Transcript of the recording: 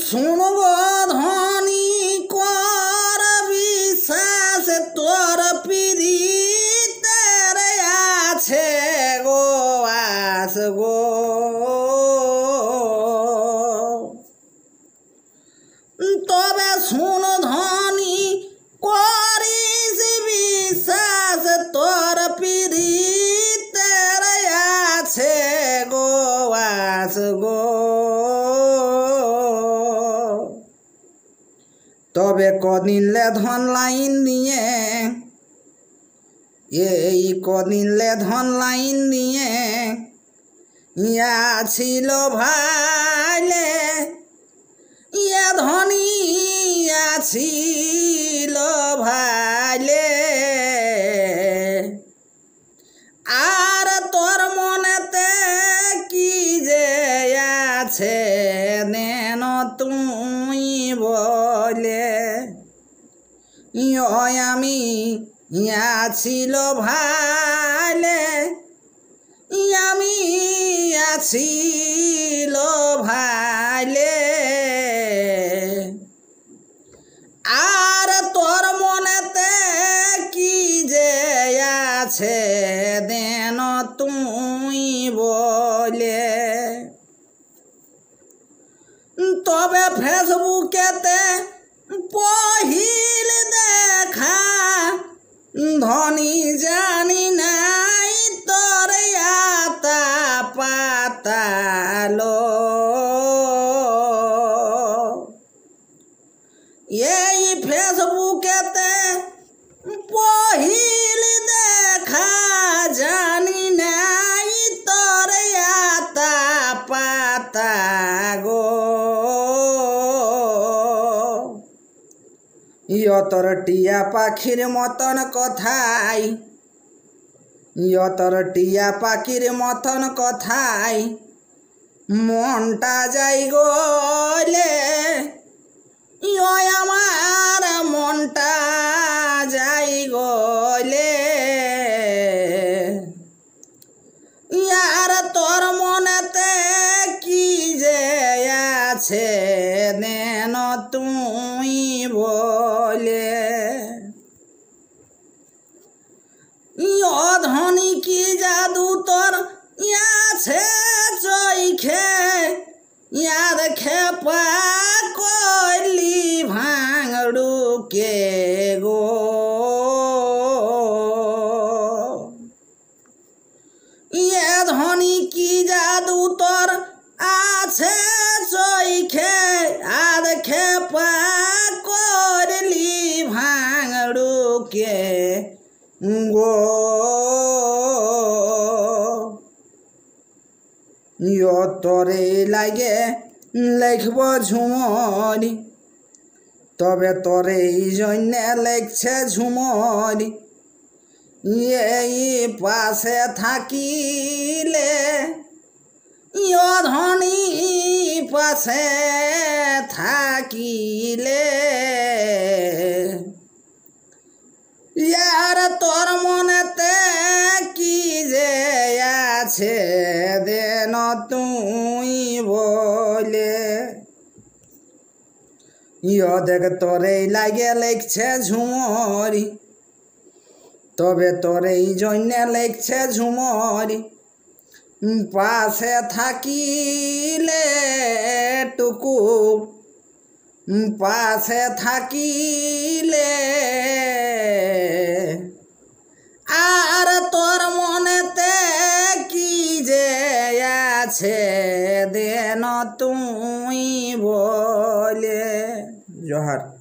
その後は、তবে লে ধন লাইন দিয়ে এই কদিনলে ধন লাইন দিয়ে ইয়া ছিল ভাইলে ইয়া ধনী আছি ইয় আমি ইয়া ছিল ভালে আমি ছিল ভালে আর তোর মনেতে কি যে আছে দেন তুই বলে তবে ফেসবুকেতে পহি আহা ধনী জানি নাই তরে আতা পাতালো ইয়তর টিয়া পাখির মতন কথাই ইয়তর টিয়া পাখির মতন কথাই মনটা যাই গলে আমার মনটা যাই গলে ইয়ার তোর মনেতে কি যে আছে বলে অধনি কি জাদু তোর ইয়াছে চৈখে ইয়া দেখে কে গো তরে লাগে লেখব ঝুমরি তবে তরে এই জন্যে লেখছে ঝুমরি এই পাশে থাকিলে ইয় ধনী পাশে থাকিলে কাছে দেন তুই বলে ইয় দেখ তোরে লাগে লেখছে ঝুমরি তবে তোরে এই জন্যে লেখছে ঝুমরি পাশে থাকিলে টুকু পাশে থাকিলে কাছে দেন তুই বলে জহার